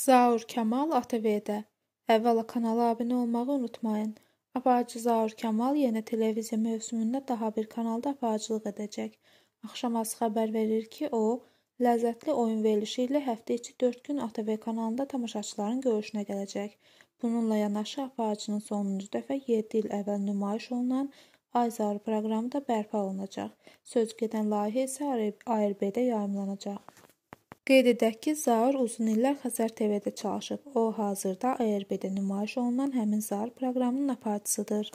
Zaur Kamal ATV-də. Əvvəla kanala abunə olmağı unutmayın. Aparıcı Zaur Kamal yenə televiziya mövsümündə daha bir kanalda aparıcılıq edəcək. Axşam az xəbər verir ki, o, ləzzətli oyun verilişi ilə həftə içi 4 gün ATV kanalında tamaşaçıların görüşünə gələcək. Bununla yanaşı aparıcının sonuncu dəfə 7 il əvvəl nümayiş olunan Ayzar proqramı da bərpa olunacaq. Söz gedən layihə isə ARB-də yayımlanacaq. Qeyd edək ki, Zaur uzun illər Xəzər TV-də çalışıb, o hazırda ARD-də nümayiş olunan həmin Zaur proqramının aparıcısıdır.